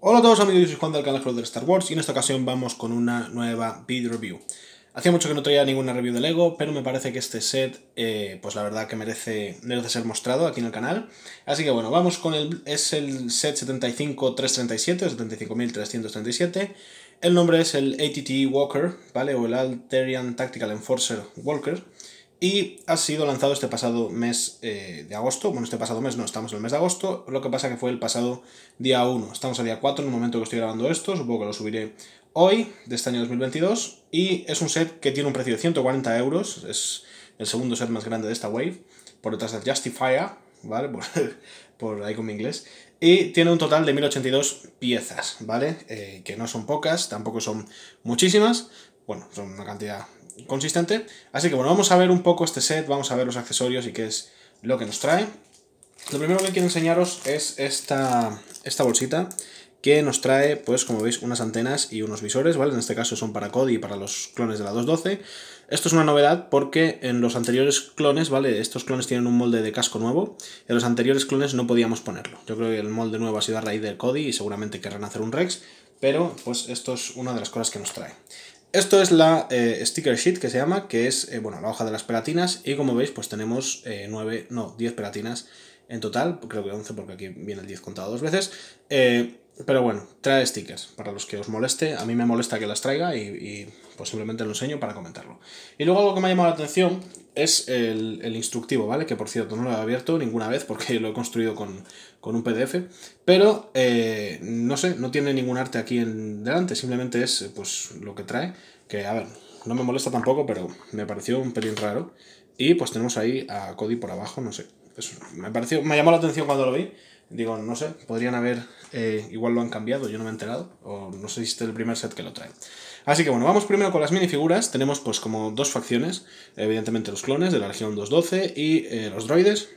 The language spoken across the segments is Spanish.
Hola a todos amigos, yo soy Juan del canal de Star Wars y en esta ocasión vamos con una nueva beat review. Hacía mucho que no traía ninguna review de Lego, pero me parece que este set, eh, pues la verdad que merece, merece ser mostrado aquí en el canal. Así que bueno, vamos con el... es el set 75337, 75.337. El nombre es el ATT Walker, ¿vale? O el Alterian Tactical Enforcer Walker. Y ha sido lanzado este pasado mes eh, de agosto. Bueno, este pasado mes no, estamos en el mes de agosto. Lo que pasa que fue el pasado día 1. Estamos a día 4 en el momento que estoy grabando esto. Supongo que lo subiré hoy, de este año 2022. Y es un set que tiene un precio de 140 euros. Es el segundo set más grande de esta wave. Por detrás del Justifier, ¿vale? Por, ahí con inglés. Y tiene un total de 1082 piezas, ¿vale? Eh, que no son pocas, tampoco son muchísimas. Bueno, son una cantidad consistente. Así que bueno, vamos a ver un poco este set, vamos a ver los accesorios y qué es lo que nos trae. Lo primero que quiero enseñaros es esta, esta bolsita que nos trae, pues como veis, unas antenas y unos visores, ¿vale? En este caso son para Cody y para los clones de la 212. Esto es una novedad porque en los anteriores clones, ¿vale? Estos clones tienen un molde de casco nuevo, en los anteriores clones no podíamos ponerlo. Yo creo que el molde nuevo ha sido a raíz del Cody y seguramente querrán hacer un Rex, pero pues esto es una de las cosas que nos trae. Esto es la eh, sticker sheet que se llama, que es eh, bueno, la hoja de las pelatinas y como veis pues tenemos 9, eh, no, 10 pelatinas en total, creo que 11 porque aquí viene el 10 contado dos veces, pero bueno, trae stickers para los que os moleste, a mí me molesta que las traiga y pues simplemente lo enseño para comentarlo. Y luego algo que me ha llamado la atención es el, instructivo, ¿vale? Que por cierto no lo he abierto ninguna vez porque lo he construido con, un PDF, pero eh, no sé, no tiene ningún arte aquí en delante, simplemente es pues lo que trae, que a ver, no me molesta tampoco, pero me pareció un pelín raro. Y pues tenemos ahí a Cody por abajo, no sé. me pareció, me llamó la atención cuando lo vi. Digo, no sé, podrían haber, eh, igual lo han cambiado, yo no me he enterado, o no sé si este es el primer set que lo trae. Así que bueno, vamos primero con las minifiguras, tenemos pues como dos facciones, evidentemente los clones de la región 212 y eh, los droides.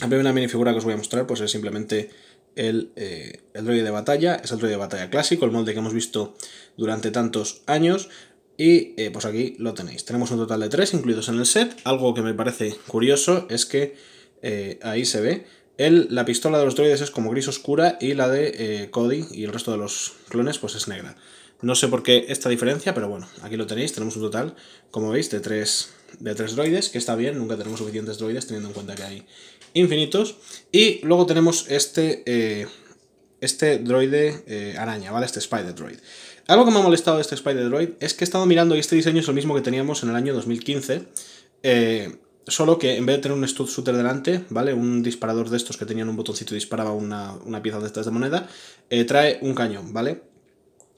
La primera minifigura que os voy a mostrar pues es simplemente el, eh, el droide de batalla, es el droide de batalla clásico, el molde que hemos visto durante tantos años. Y eh, pues aquí lo tenéis. Tenemos un total de tres incluidos en el set. Algo que me parece curioso es que eh, ahí se ve. El, la pistola de los droides es como gris oscura y la de eh, Cody y el resto de los clones pues es negra. No sé por qué esta diferencia, pero bueno, aquí lo tenéis. Tenemos un total, como veis, de tres, de tres droides, que está bien. Nunca tenemos suficientes droides teniendo en cuenta que hay infinitos. Y luego tenemos este, este droide araña, ¿vale? Este Spider Droid. Algo que me ha molestado de este Spider Droid es que he estado mirando y este diseño es el mismo que teníamos en el año 2015. Eh, solo que en vez de tener un stud shooter delante, ¿vale? Un disparador de estos que tenían un botoncito y disparaba una, pieza de estas de moneda, eh, trae un cañón, ¿vale?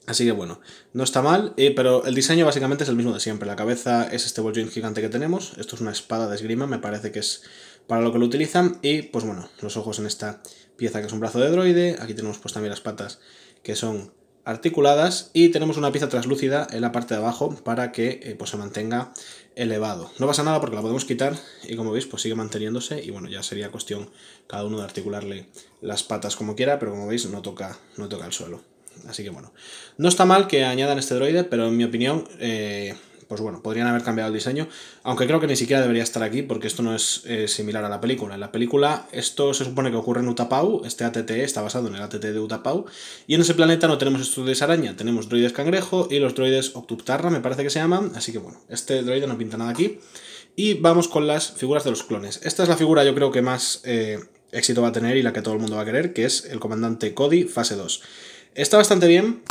Así que bueno, no está mal, eh, pero el diseño básicamente es el mismo de siempre. La cabeza es este bolloin gigante que tenemos. Esto es una espada de esgrima, me parece que es para lo que lo utilizan. Y pues bueno, los ojos en esta pieza que es un brazo de droide. Aquí tenemos pues también las patas que son articuladas y tenemos una pieza traslúcida en la parte de abajo para que eh, pues se mantenga elevado. No pasa nada porque la podemos quitar y como veis pues sigue manteniéndose y bueno ya sería cuestión cada uno de articularle las patas como quiera pero como veis no toca, no toca el suelo. Así que bueno, no está mal que añadan este droide pero en mi opinión eh, pues bueno, podrían haber cambiado el diseño, aunque creo que ni siquiera debería estar aquí porque esto no es eh, similar a la película. En la película esto se supone que ocurre en Utapau, este ATT está basado en el ATT de Utapau, y en ese planeta no tenemos estudios araña, tenemos droides cangrejo y los droides Octuptarra, me parece que se llaman, así que bueno, este droide no pinta nada aquí. Y vamos con las figuras de los clones. Esta es la figura yo creo que más eh, éxito va a tener y la que todo el mundo va a querer, que es el comandante Cody fase 2. Está bastante bien,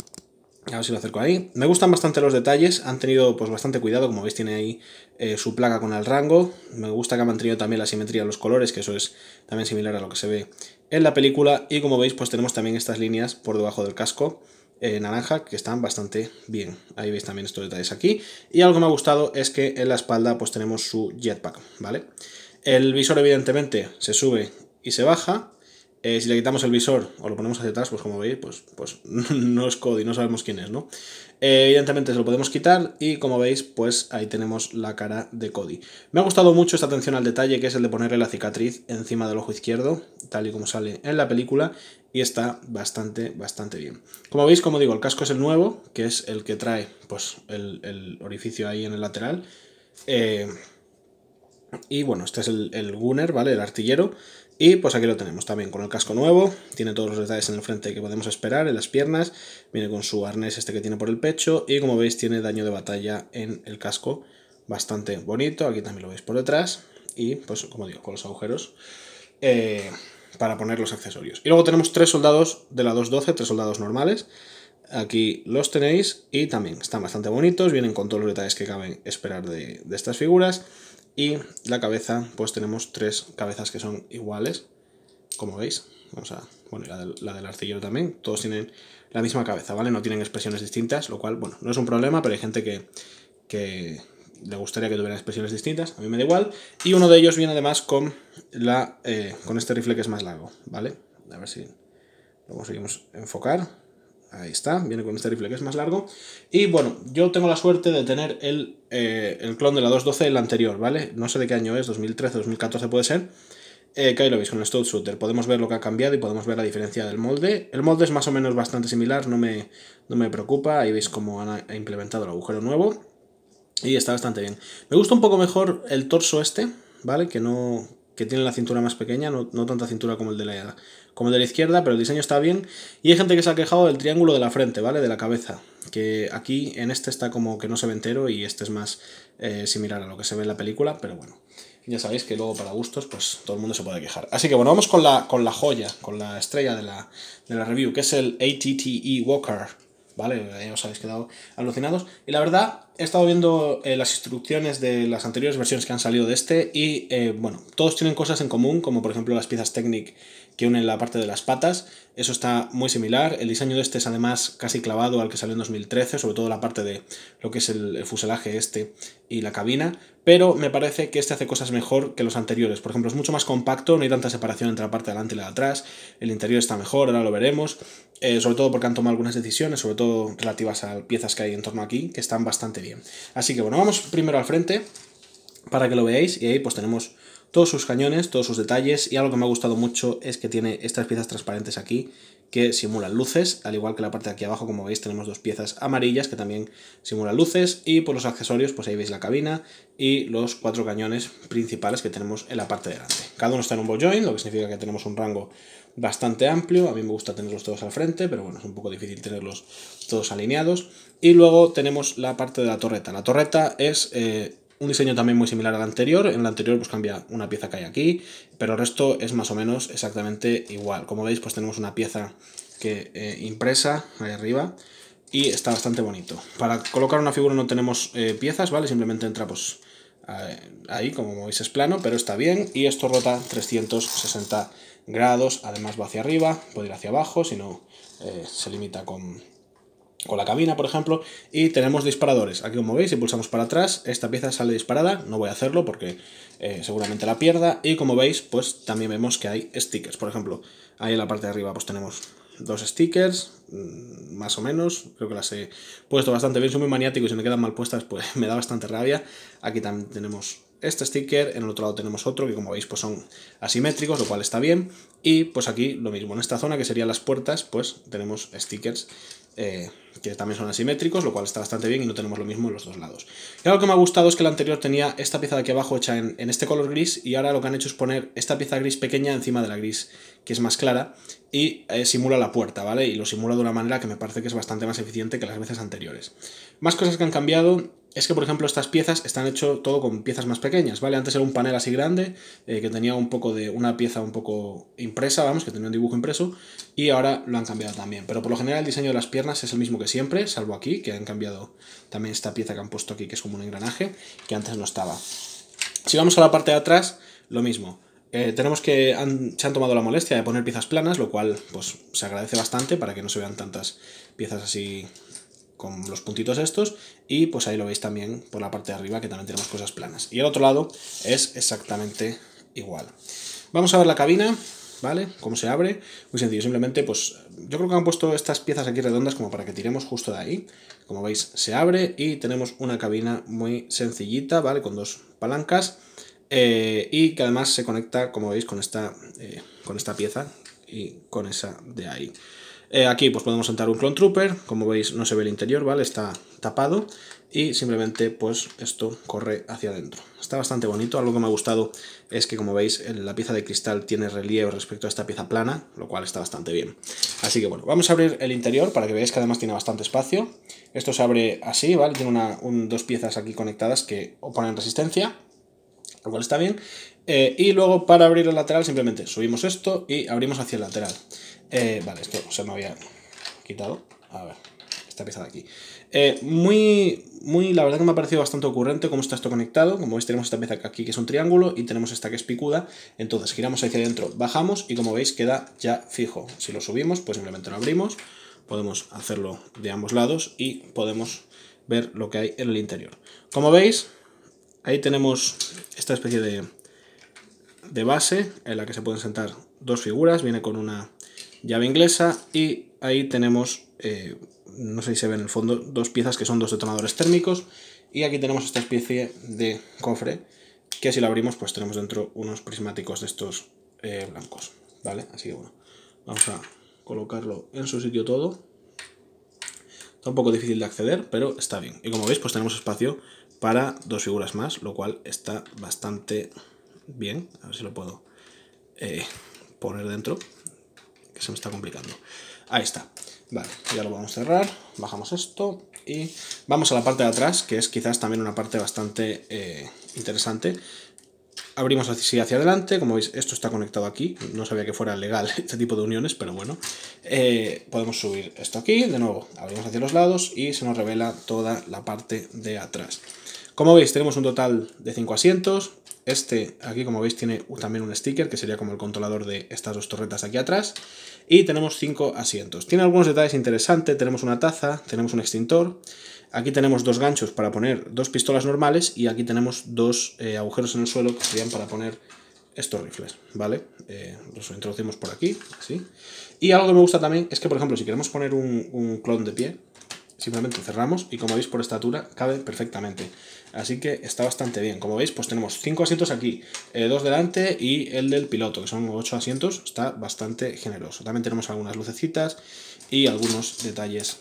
a ver si lo acerco ahí. Me gustan bastante los detalles, han tenido pues bastante cuidado, como veis tiene ahí eh, su placa con el rango. Me gusta que han mantenido también la simetría de los colores, que eso es también similar a lo que se ve en la película. Y como veis pues tenemos también estas líneas por debajo del casco eh, naranja que están bastante bien. Ahí veis también estos detalles aquí. Y algo que me ha gustado es que en la espalda pues tenemos su jetpack, ¿vale? El visor evidentemente se sube y se baja eh, si le quitamos el visor o lo ponemos hacia atrás, pues como veis, pues, pues no es Cody, no sabemos quién es, ¿no? Eh, evidentemente se lo podemos quitar y como veis, pues ahí tenemos la cara de Cody. Me ha gustado mucho esta atención al detalle, que es el de ponerle la cicatriz encima del ojo izquierdo, tal y como sale en la película, y está bastante, bastante bien. Como veis, como digo, el casco es el nuevo, que es el que trae pues el, orificio ahí en el lateral. Eh, y bueno, este es el, el Gunner, ¿vale? El artillero. Y pues aquí lo tenemos también con el casco nuevo, tiene todos los detalles en el frente que podemos esperar, en las piernas, viene con su arnés este que tiene por el pecho y como veis tiene daño de batalla en el casco, bastante bonito, aquí también lo veis por detrás y pues como digo, con los agujeros eh, para poner los accesorios. Y luego tenemos tres soldados de la 212, tres soldados normales, aquí los tenéis y también están bastante bonitos, vienen con todos los detalles que caben esperar de estas figuras y la cabeza, pues tenemos tres cabezas que son iguales, como veis. Vamos a, bueno, la, del, la arcillero también, todos tienen la misma cabeza, ¿vale? No tienen expresiones distintas, lo cual, bueno, no es un problema, pero hay gente que, le gustaría que tuviera expresiones distintas, a mí me da igual. Y uno de ellos viene además con, la, eh, con este rifle que es más largo, ¿vale? A ver si lo conseguimos enfocar. Ahí está, viene con este rifle que es más largo. Y bueno, yo tengo la suerte de tener el, eh, el clon de la 212, el anterior, ¿vale? No sé de qué año es, 2013, 2014 puede ser. Eh, que ahí lo veis con el Stout Shooter, podemos ver lo que ha cambiado y podemos ver la diferencia del molde. El molde es más o menos bastante similar, no me, no me preocupa, ahí veis cómo han implementado el agujero nuevo. Y está bastante bien. Me gusta un poco mejor el torso este, ¿vale? Que no, que tiene la cintura más pequeña, no, tanta cintura como el, de la, como de la izquierda, pero el diseño está bien. Y hay gente que se ha quejado del triángulo de la frente, ¿vale? De la cabeza, que aquí en este está como que no se ve entero y este es más eh, similar a lo que se ve en la película, pero bueno. Ya sabéis que luego para gustos, pues todo el mundo se puede quejar. Así que bueno, vamos con la, con la joya, con la estrella de la, de la review, que es el ATTE Walker. ¿vale? ya os habéis quedado alucinados. Y la verdad, he estado viendo eh, las instrucciones de las anteriores versiones que han salido de este y, eh, bueno, todos tienen cosas en común, como por ejemplo las piezas Technic que unen la parte de las patas. Eso está muy similar. El diseño de este es además casi clavado al que salió en 2013, sobre todo la parte de lo que es el, fuselaje este y la cabina. Pero me parece que este hace cosas mejor que los anteriores. Por ejemplo, es mucho más compacto, no hay tanta separación entre la parte de delante y la de atrás. El interior está mejor, ahora lo veremos. Eh, sobre todo porque han tomado algunas decisiones, sobre todo relativas a piezas que hay en torno aquí, que están bastante bien. Así que bueno, vamos primero al frente para que lo veáis y ahí pues tenemos todos sus cañones, todos sus detalles y algo que me ha gustado mucho es que tiene estas piezas transparentes aquí que simulan luces, al igual que la parte de aquí abajo como veis tenemos dos piezas amarillas que también simulan luces y por los accesorios pues ahí veis la cabina y los cuatro cañones principales que tenemos en la parte delante. Cada uno está en un Bow joint, lo que significa que tenemos un rango bastante amplio, a mí me gusta tenerlos todos al frente, pero bueno, es un poco difícil tenerlos todos alineados. Y luego tenemos la parte de la torreta. La torreta es eh, un diseño también muy similar al anterior. En el anterior pues cambia una pieza que hay aquí, pero el resto es más o menos exactamente igual. Como veis pues tenemos una pieza que eh, impresa ahí arriba y está bastante bonito. Para colocar una figura no tenemos eh, piezas, ¿vale? Simplemente entra pues, ahí, como veis es plano, pero está bien. Y esto rota 360 grados, además va hacia arriba, puede ir hacia abajo, si no eh, se limita con con la cabina, por ejemplo, y tenemos disparadores. Aquí como veis, si pulsamos para atrás, esta pieza sale disparada, no voy a hacerlo porque eh, seguramente la pierda, y como veis, pues también vemos que hay stickers, por ejemplo, ahí en la parte de arriba pues tenemos dos stickers, mm, más o menos, creo que las he puesto bastante bien, soy muy maniático y si me quedan mal puestas pues me da bastante rabia, aquí también tenemos este sticker, en el otro lado tenemos otro que como veis pues son asimétricos, lo cual está bien, y pues aquí lo mismo, en esta zona que serían las puertas pues tenemos stickers eh, que también son asimétricos, lo cual está bastante bien y no tenemos lo mismo en los dos lados. Y algo que me ha gustado es que el anterior tenía esta pieza de aquí abajo hecha en, este color gris y ahora lo que han hecho es poner esta pieza gris pequeña encima de la gris que es más clara y eh, simula la puerta, ¿vale? Y lo simula de una manera que me parece que es bastante más eficiente que las veces anteriores. Más cosas que han cambiado, es que, por ejemplo, estas piezas están hechas todo con piezas más pequeñas, ¿vale? Antes era un panel así grande, eh, que tenía un poco de una pieza un poco impresa, vamos, que tenía un dibujo impreso, y ahora lo han cambiado también. Pero por lo general el diseño de las piernas es el mismo que siempre, salvo aquí, que han cambiado también esta pieza que han puesto aquí, que es como un engranaje, que antes no estaba. Si vamos a la parte de atrás, lo mismo. Eh, tenemos que se han tomado la molestia de poner piezas planas, lo cual pues se agradece bastante para que no se vean tantas piezas así con los puntitos estos y pues ahí lo veis también por la parte de arriba que también tenemos cosas planas. Y el otro lado es exactamente igual. Vamos a ver la cabina, ¿vale? Cómo se abre, muy sencillo, simplemente pues yo creo que han puesto estas piezas aquí redondas como para que tiremos justo de ahí. Como veis se abre y tenemos una cabina muy sencillita, ¿vale? Con dos palancas eh, y que además se conecta, como veis, con esta, eh, con esta pieza y con esa de ahí. Eh, aquí pues podemos sentar un clone trooper, como veis no se ve el interior, ¿vale? Está tapado y simplemente pues esto corre hacia adentro. Está bastante bonito, algo que me ha gustado es que como veis la pieza de cristal tiene relieve respecto a esta pieza plana, lo cual está bastante bien. Así que bueno, vamos a abrir el interior para que veáis que además tiene bastante espacio. Esto se abre así, ¿vale? Tiene una, dos piezas aquí conectadas que oponen resistencia, lo cual está bien. Eh, y luego para abrir el lateral simplemente subimos esto y abrimos hacia el lateral. Eh, vale, esto se me había quitado. A ver, esta pieza de aquí. Eh, muy, muy, la verdad que me ha parecido bastante ocurrente cómo está esto conectado. Como veis, tenemos esta pieza aquí que es un triángulo y tenemos esta que es picuda. Entonces, giramos hacia adentro, bajamos y como veis queda ya fijo. Si lo subimos, pues simplemente lo abrimos. Podemos hacerlo de ambos lados y podemos ver lo que hay en el interior. Como veis, ahí tenemos esta especie de, de base en la que se pueden sentar dos figuras. Viene con una llave inglesa y ahí tenemos, eh, no sé si se ve en el fondo, dos piezas que son dos detonadores térmicos y aquí tenemos esta especie de cofre que si lo abrimos pues tenemos dentro unos prismáticos de estos eh, blancos, ¿vale? Así que bueno, vamos a colocarlo en su sitio todo. Está un poco difícil de acceder, pero está bien. Y como veis pues tenemos espacio para dos figuras más, lo cual está bastante bien. A ver si lo puedo eh, poner dentro que se me está complicando. Ahí está. Vale, ya lo vamos a cerrar. Bajamos esto y vamos a la parte de atrás, que es quizás también una parte bastante eh, interesante. Abrimos así hacia adelante, como veis esto está conectado aquí, no sabía que fuera legal este tipo de uniones, pero bueno. Eh, podemos subir esto aquí, de nuevo, abrimos hacia los lados y se nos revela toda la parte de atrás. Como veis tenemos un total de 5 asientos, este, aquí como veis, tiene también un sticker, que sería como el controlador de estas dos torretas aquí atrás. Y tenemos cinco asientos. Tiene algunos detalles interesantes. Tenemos una taza, tenemos un extintor. Aquí tenemos dos ganchos para poner dos pistolas normales y aquí tenemos dos eh, agujeros en el suelo que serían para poner estos rifles, ¿vale? Eh, los introducimos por aquí, así. Y algo que me gusta también es que, por ejemplo, si queremos poner un, un clon de pie, Simplemente cerramos y como veis por estatura cabe perfectamente. Así que está bastante bien. Como veis pues tenemos cinco asientos aquí, eh, dos delante y el del piloto que son ocho asientos. Está bastante generoso. También tenemos algunas lucecitas y algunos detalles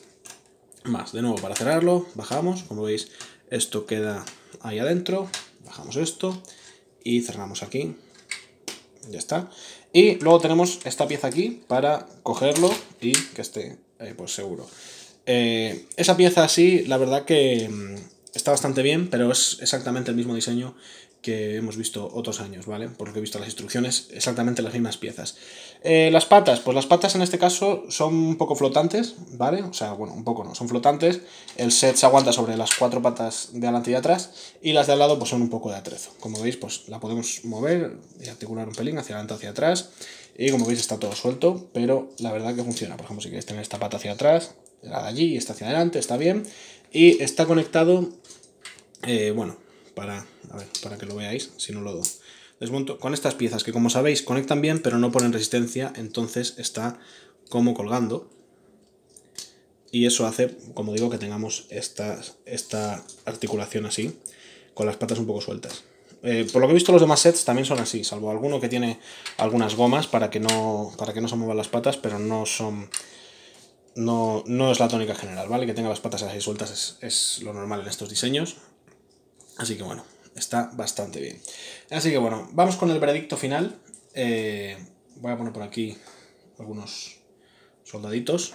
más. De nuevo para cerrarlo bajamos. Como veis esto queda ahí adentro. Bajamos esto y cerramos aquí. Ya está. Y luego tenemos esta pieza aquí para cogerlo y que esté eh, pues seguro. Eh, esa pieza así, la verdad que mm, está bastante bien, pero es exactamente el mismo diseño que hemos visto otros años, ¿vale? Por lo que he visto las instrucciones, exactamente las mismas piezas. Eh, las patas, pues las patas en este caso son un poco flotantes, ¿vale? O sea, bueno, un poco no, son flotantes. El set se aguanta sobre las cuatro patas de adelante y de atrás, y las de al lado pues son un poco de atrezo. Como veis, pues la podemos mover y articular un pelín hacia adelante hacia atrás, y como veis está todo suelto, pero la verdad que funciona. Por ejemplo, si queréis tener esta pata hacia atrás, allí, está hacia adelante, está bien. Y está conectado, eh, bueno, para, para que lo veáis, si no lo desmonto, con estas piezas que como sabéis conectan bien, pero no ponen resistencia, entonces está como colgando. Y eso hace, como digo, que tengamos esta, esta articulación así, con las patas un poco sueltas. Eh, por lo que he visto los demás sets también son así, salvo alguno que tiene algunas gomas para que no, para que no se muevan las patas, pero no son no, es la tónica general, ¿vale? Que tenga las patas así sueltas es, lo normal en estos diseños. Así que bueno, está bastante bien. Así que bueno, vamos con el veredicto final. Eh, voy a poner por aquí algunos soldaditos.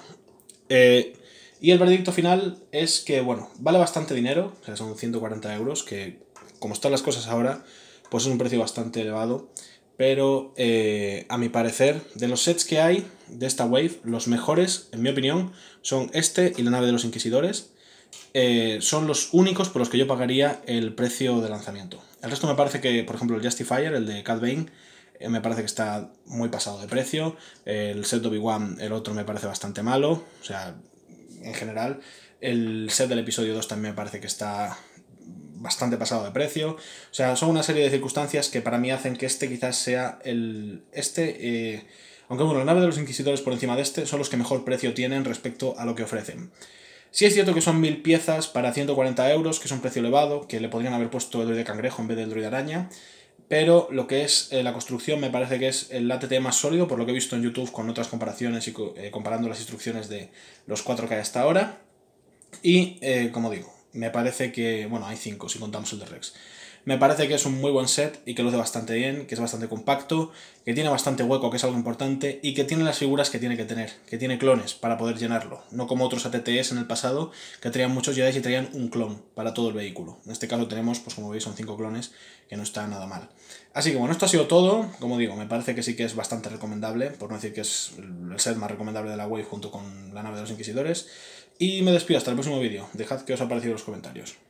Eh, y el veredicto final es que, bueno, vale bastante dinero, o sea, son 140 euros, que como están las cosas ahora, pues es un precio bastante elevado. Pero eh, a mi parecer, de los sets que hay de esta wave, los mejores, en mi opinión, son este y la nave de los inquisidores. Eh, son los únicos por los que yo pagaría el precio de lanzamiento. El resto me parece que, por ejemplo, el Justifier, el de Cad eh, me parece que está muy pasado de precio. El set de Obi-Wan, el otro, me parece bastante malo. O sea, en general. El set del episodio 2 también me parece que está bastante pasado de precio. O sea, son una serie de circunstancias que para mí hacen que este quizás sea el... Este, eh, aunque bueno, la nave de los inquisidores por encima de este son los que mejor precio tienen respecto a lo que ofrecen. si es cierto que son mil piezas para 140 euros, que es un precio elevado, que le podrían haber puesto el droide cangrejo en vez del droide araña, pero lo que es eh, la construcción me parece que es el ATT más sólido, por lo que he visto en YouTube con otras comparaciones y eh, comparando las instrucciones de los cuatro que hay hasta ahora. Y, como digo, me parece que, bueno, hay cinco si contamos el de Rex. Me parece que es un muy buen set y que lo hace bastante bien, que es bastante compacto, que tiene bastante hueco, que es algo importante, y que tiene las figuras que tiene que tener, que tiene clones para poder llenarlo. No como otros ATTs en el pasado, que traían muchos y traían un clon para todo el vehículo. En este caso tenemos, pues como veis, son cinco clones, que no está nada mal. Así que bueno, esto ha sido todo. Como digo, me parece que sí que es bastante recomendable, por no decir que es el set más recomendable de la Wave junto con la nave de los Inquisidores. Y me despido hasta el próximo vídeo. Dejad que os ha parecido los comentarios.